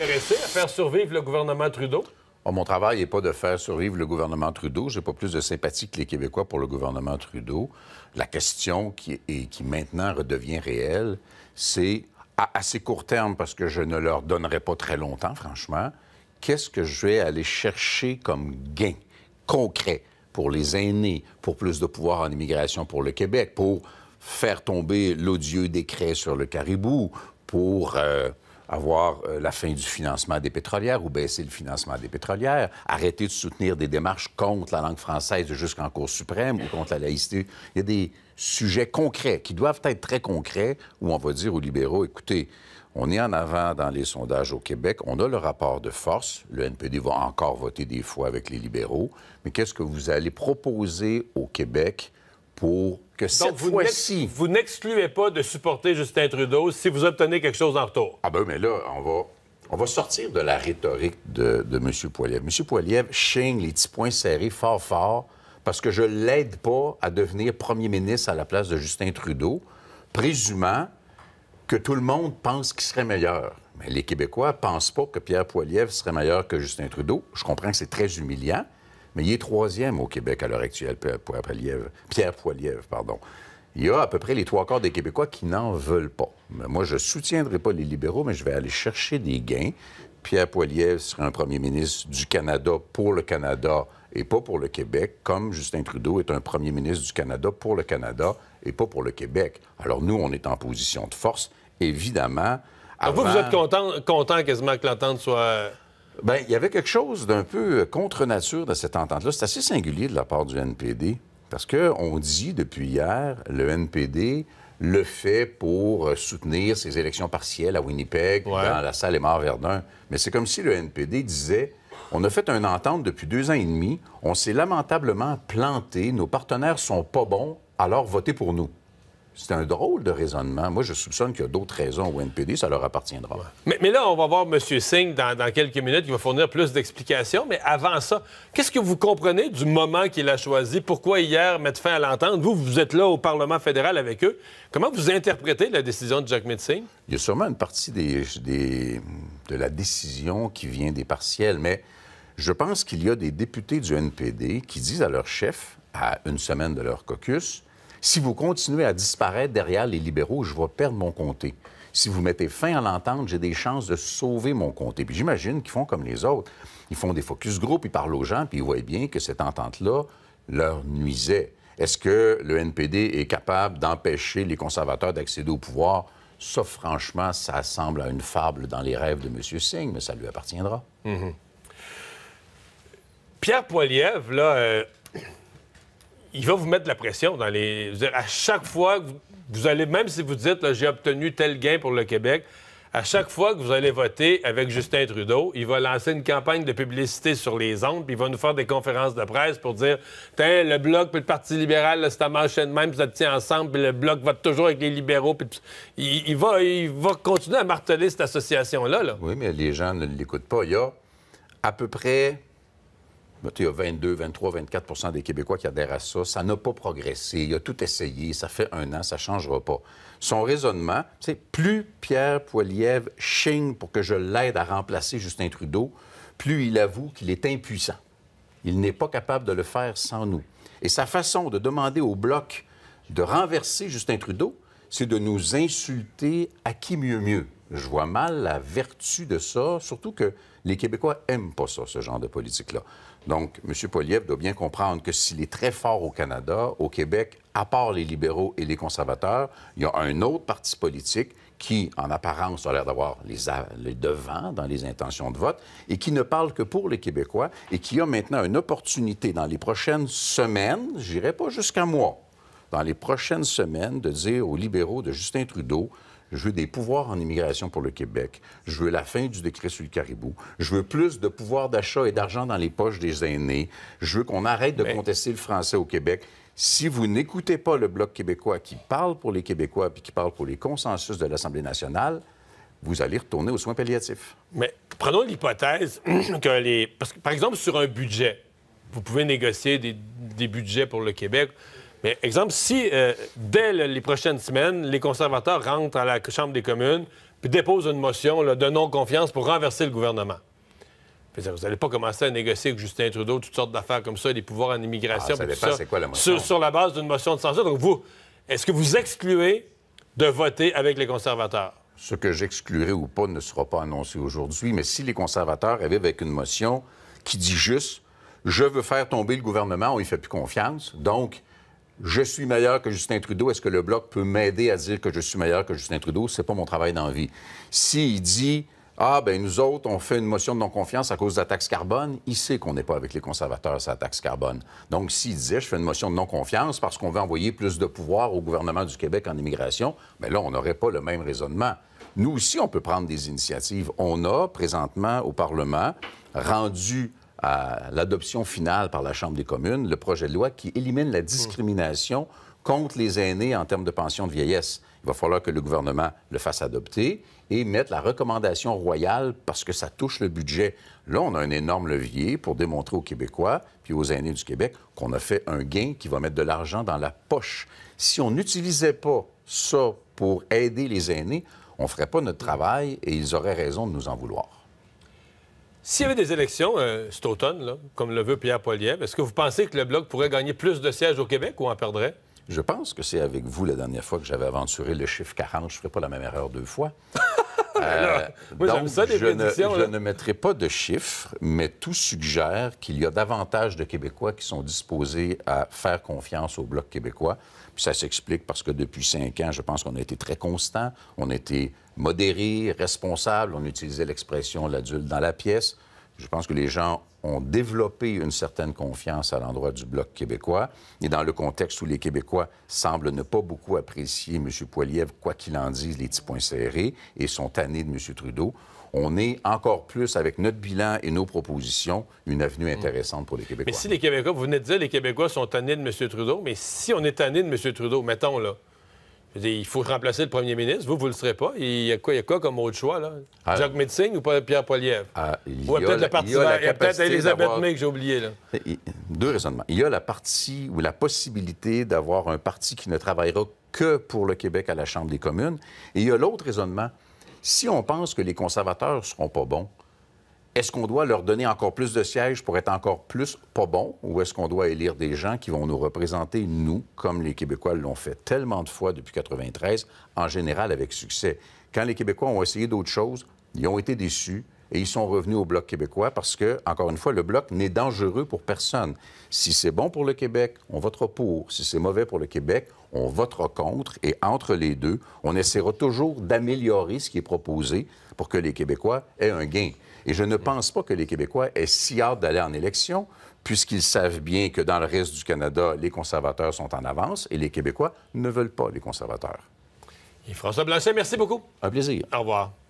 intéressé à faire survivre le gouvernement Trudeau? Ah, mon travail n'est pas de faire survivre le gouvernement Trudeau. J'ai pas plus de sympathie que les Québécois pour le gouvernement Trudeau. La question qui, est, qui maintenant redevient réelle, c'est à assez court terme, parce que je ne leur donnerai pas très longtemps, franchement, qu'est-ce que je vais aller chercher comme gain concret pour les aînés, pour plus de pouvoir en immigration pour le Québec, pour faire tomber l'odieux décret sur le caribou, pour... Euh, avoir euh, la fin du financement des pétrolières ou baisser le financement des pétrolières, arrêter de soutenir des démarches contre la langue française jusqu'en Cour suprême ou contre la laïcité. Il y a des sujets concrets qui doivent être très concrets où on va dire aux libéraux, écoutez, on est en avant dans les sondages au Québec, on a le rapport de force, le NPD va encore voter des fois avec les libéraux, mais qu'est-ce que vous allez proposer au Québec pour que cette fois-ci. Vous n'excluez pas de supporter Justin Trudeau si vous obtenez quelque chose en retour. Ah ben, mais là, on va, on va sortir de la rhétorique de, M. Poiliev. M. Poiliev chigne les petits points serrés fort, fort, parce que je l'aide pas à devenir premier ministre à la place de Justin Trudeau, présumant que tout le monde pense qu'il serait meilleur. Mais les Québécois ne pensent pas que Pierre Poiliev serait meilleur que Justin Trudeau. Je comprends que c'est très humiliant mais il est troisième au Québec à l'heure actuelle, Pierre Poilievre. Pierre pardon. Il y a à peu près les trois quarts des Québécois qui n'en veulent pas. Moi, je ne soutiendrai pas les libéraux, mais je vais aller chercher des gains. Pierre Poilievre serait un premier ministre du Canada pour le Canada et pas pour le Québec, comme Justin Trudeau est un premier ministre du Canada pour le Canada et pas pour le Québec. Alors nous, on est en position de force, évidemment. Alors vous, vous êtes content, content quasiment que l'entente soit... Bien, il y avait quelque chose d'un peu euh, contre nature dans cette entente-là. C'est assez singulier de la part du NPD, parce qu'on dit depuis hier, le NPD le fait pour euh, soutenir ses élections partielles à Winnipeg, dans la salle mort verdun Mais c'est comme si le NPD disait on a fait une entente depuis deux ans et demi, on s'est lamentablement planté, nos partenaires sont pas bons, alors votez pour nous. C'est un drôle de raisonnement. Moi, je soupçonne qu'il y a d'autres raisons au NPD, ça leur appartiendra. Mais, là, on va voir M. Singh dans, quelques minutes, qui va fournir plus d'explications. Mais avant ça, qu'est-ce que vous comprenez du moment qu'il a choisi? Pourquoi hier mettre fin à l'entente? Vous, vous êtes là au Parlement fédéral avec eux. Comment vous interprétez la décision de Jack Singh? Il y a sûrement une partie de la décision qui vient des partiels, mais je pense qu'il y a des députés du NPD qui disent à leur chef, à une semaine de leur caucus, si vous continuez à disparaître derrière les libéraux, je vais perdre mon comté. Si vous mettez fin à l'entente, j'ai des chances de sauver mon comté. Puis j'imagine qu'ils font comme les autres. Ils font des focus groupes, ils parlent aux gens, puis ils voient bien que cette entente-là leur nuisait. Est-ce que le NPD est capable d'empêcher les conservateurs d'accéder au pouvoir? Ça, franchement, ça semble à une fable dans les rêves de M. Singh, mais ça lui appartiendra. Mm-hmm. Pierre Poilievre, là, euh, il va vous mettre la pression dans les. à chaque fois que vous, allez, même si vous dites j'ai obtenu tel gain pour le Québec, à chaque fois que vous allez voter avec Justin Trudeau, il va lancer une campagne de publicité sur les ondes, puis il va nous faire des conférences de presse pour dire Tiens, le Bloc puis le Parti libéral, c'est à de même, puis ça tient ensemble, puis le Bloc vote toujours avec les libéraux. Puis il, va, il va continuer à marteler cette association-là. Là. Oui, mais les gens ne l'écoutent pas. Il y a à peu près ben, il y a 22, 23, 24 des Québécois qui adhèrent à ça. Ça n'a pas progressé. Il a tout essayé. Ça fait un an. Ça ne changera pas. Son raisonnement, c'est plus Pierre Poilievre chigne pour que je l'aide à remplacer Justin Trudeau, plus il avoue qu'il est impuissant. Il n'est pas capable de le faire sans nous. Et sa façon de demander au Bloc de renverser Justin Trudeau, c'est de nous insulter à qui mieux mieux. Je vois mal la vertu de ça, surtout que les Québécois aiment pas ça, ce genre de politique-là. Donc, M. Poliev doit bien comprendre que s'il est très fort au Canada, au Québec, à part les libéraux et les conservateurs, il y a un autre parti politique qui, en apparence, a l'air d'avoir les, devants dans les intentions de vote et qui ne parle que pour les Québécois et qui a maintenant une opportunité dans les prochaines semaines, j'irai pas jusqu'à moi dans les prochaines semaines de dire aux libéraux de Justin Trudeau, je veux des pouvoirs en immigration pour le Québec. Je veux la fin du décret sur le caribou. Je veux plus de pouvoir d'achat et d'argent dans les poches des aînés. Je veux qu'on arrête de contester le français au Québec. Si vous n'écoutez pas le Bloc québécois qui parle pour les Québécois et qui parle pour les consensus de l'Assemblée nationale, vous allez retourner aux soins palliatifs. Mais prenons l'hypothèse que les... Parce que, par exemple, sur un budget, vous pouvez négocier des budgets pour le Québec. Mais exemple, si euh, dès les prochaines semaines, les conservateurs rentrent à la Chambre des communes puis déposent une motion de non-confiance pour renverser le gouvernement. Vous n'allez pas commencer à négocier avec Justin Trudeau toutes sortes d'affaires comme ça, les pouvoirs en immigration. Ah, ça Sur, la base d'une motion de censure. Donc, vous, est-ce que vous excluez de voter avec les conservateurs? Ce que j'exclurai ou pas ne sera pas annoncé aujourd'hui, mais si les conservateurs arrivent avec une motion qui dit juste je veux faire tomber le gouvernement, on ne fait plus confiance, donc je suis meilleur que Justin Trudeau, est-ce que le Bloc peut m'aider à dire que je suis meilleur que Justin Trudeau? C'est pas mon travail d'envie. S'il dit, ah, ben nous autres, on fait une motion de non-confiance à cause de la taxe carbone, il sait qu'on n'est pas avec les conservateurs sur la taxe carbone. Donc, s'il disait, je fais une motion de non-confiance parce qu'on veut envoyer plus de pouvoir au gouvernement du Québec en immigration, mais là, on n'aurait pas le même raisonnement. Nous aussi, on peut prendre des initiatives. On a présentement au Parlement rendu à l'adoption finale par la Chambre des communes le projet de loi qui élimine la discrimination contre les aînés en termes de pension de vieillesse. Il va falloir que le gouvernement le fasse adopter et mettre la recommandation royale parce que ça touche le budget. Là, on a un énorme levier pour démontrer aux Québécois puis aux aînés du Québec qu'on a fait un gain qui va mettre de l'argent dans la poche. Si on n'utilisait pas ça pour aider les aînés, on ne ferait pas notre travail et ils auraient raison de nous en vouloir. S'il y avait des élections euh, cet automne, comme le veut Pierre Poilievre, est-ce que vous pensez que le Bloc pourrait gagner plus de sièges au Québec ou en perdrait? Je pense que c'est avec vous la dernière fois que j'avais aventuré le chiffre 40. Je ne ferai pas la même erreur deux fois je, ne, mettrai pas de chiffres, mais tout suggère qu'il y a davantage de Québécois qui sont disposés à faire confiance au Bloc québécois. Puis ça s'explique parce que depuis cinq ans, je pense qu'on a été très constant, on a été modéré, responsable, on utilisait l'expression l'adulte dans la pièce. Je pense que les gens ont développé une certaine confiance à l'endroit du Bloc québécois. Et dans le contexte où les Québécois semblent ne pas beaucoup apprécier M. Poiliev, quoi qu'il en dise, les petits points serrés, et sont tannés de M. Trudeau, on est encore plus, avec notre bilan et nos propositions, une avenue hmm. intéressante pour les Québécois. Mais si les Québécois, vous venez de dire, les Québécois sont tannés de M. Trudeau, mais si on est tanné de M. Trudeau, mettons là, il faut remplacer le premier ministre. Vous, vous ne le serez pas. Il y a quoi, il y a quoi comme autre choix, là? Jacques Médecine ou Pierre Poilievre? Ah, ou peut-être Il y a, peut-être Elisabeth May que j'ai oublié, là. Eh, deux raisonnements. Il y a la partie ou la possibilité d'avoir un parti qui ne travaillera que pour le Québec à la Chambre des communes. Et il y a l'autre raisonnement. Si on pense que les conservateurs ne seront pas bons, est-ce qu'on doit leur donner encore plus de sièges pour être encore plus pas bon ou est-ce qu'on doit élire des gens qui vont nous représenter, nous, comme les Québécois l'ont fait tellement de fois depuis 93, en général avec succès? Quand les Québécois ont essayé d'autres choses, ils ont été déçus, et ils sont revenus au Bloc québécois parce que, encore une fois, le Bloc n'est dangereux pour personne. Si c'est bon pour le Québec, on votera pour. Si c'est mauvais pour le Québec, on votera contre. Et entre les deux, on essaiera toujours d'améliorer ce qui est proposé pour que les Québécois aient un gain. Et je ne pense pas que les Québécois aient si hâte d'aller en élection, puisqu'ils savent bien que dans le reste du Canada, les conservateurs sont en avance et les Québécois ne veulent pas les conservateurs. Et François Blanchet, merci beaucoup. Un plaisir. Au revoir.